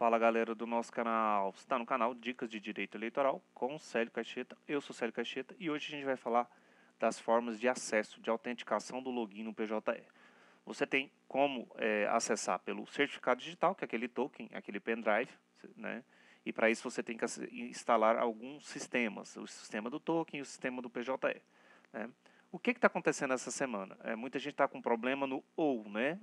Fala galera do nosso canal, está no canal Dicas de Direito Eleitoral com Célio Caixeta. Eu sou Célio Caixeta e hoje a gente vai falar das formas de acesso, de autenticação do login no PJE. Você tem como é, acessar pelo certificado digital, que é aquele token, aquele pendrive, né? E para isso você tem que instalar alguns sistemas, o sistema do token e o sistema do PJE. Né? O que está acontecendo essa semana? É, muita gente está com problema no OU, né?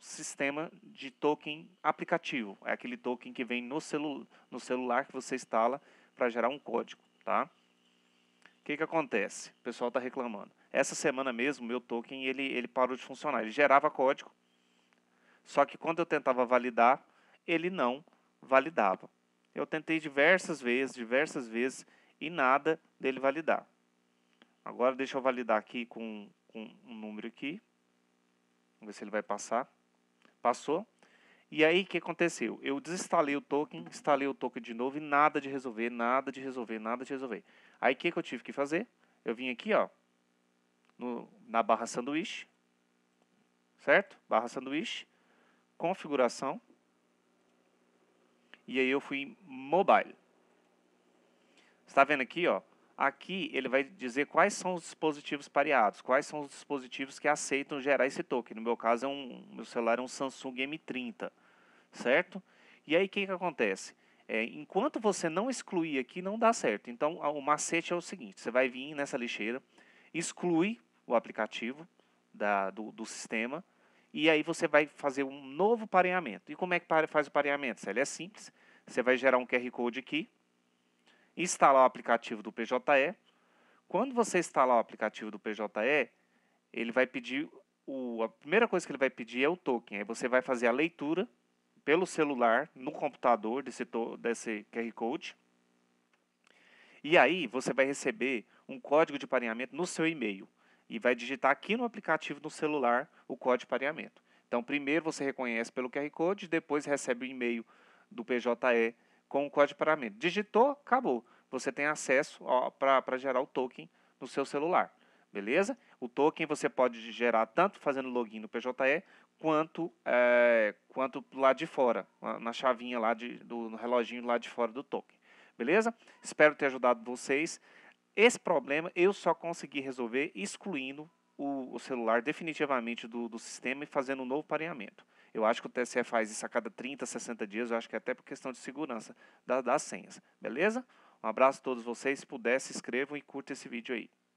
sistema de token aplicativo. É aquele token que vem no, celu no celular que você instala para gerar um código, tá? O que, que acontece? O pessoal está reclamando. Essa semana mesmo, meu token ele, ele parou de funcionar. Ele gerava código, só que quando eu tentava validar, ele não validava. Eu tentei diversas vezes, diversas vezes, e nada dele validar. Agora deixa eu validar aqui com, com um número aqui. Vamos ver se ele vai passar. Passou. E aí, o que aconteceu? Eu desinstalei o token, instalei o token de novo e nada de resolver, nada de resolver, nada de resolver. Aí, o que, que eu tive que fazer? Eu vim aqui, ó, no, na barra sanduíche, certo? Barra sanduíche, configuração, e aí eu fui em mobile. Está vendo aqui, ó, Aqui ele vai dizer quais são os dispositivos pareados, quais são os dispositivos que aceitam gerar esse token. No meu caso, é um, meu celular é um Samsung M30, certo? E aí o que, que acontece? É, enquanto você não excluir aqui, não dá certo. Então, o macete é o seguinte, você vai vir nessa lixeira, exclui o aplicativo da, do, do sistema, e aí você vai fazer um novo pareamento. E como é que faz o pareamento? ele é simples, você vai gerar um QR Code aqui, instalar o aplicativo do PJE. Quando você instalar o aplicativo do PJE, ele vai pedir o, a primeira coisa que ele vai pedir é o token. Aí você vai fazer a leitura pelo celular no computador desse, desse QR Code. E aí você vai receber um código de pareamento no seu e-mail e vai digitar aqui no aplicativo no celular o código de pareamento. Então, primeiro você reconhece pelo QR Code, depois recebe o e-mail do PJE com o código de paramento. Digitou, acabou. Você tem acesso para gerar o token no seu celular. Beleza? O token você pode gerar tanto fazendo login no PJE quanto, é, quanto lá de fora, na chavinha lá de, do reloginho lá de fora do token. Beleza? Espero ter ajudado vocês. Esse problema eu só consegui resolver excluindo o, o celular definitivamente do, do sistema e fazendo um novo pareamento. Eu acho que o TSE faz isso a cada 30, 60 dias, eu acho que é até por questão de segurança das, das senhas. Beleza? Um abraço a todos vocês. Se puder, se inscrevam e curta esse vídeo aí.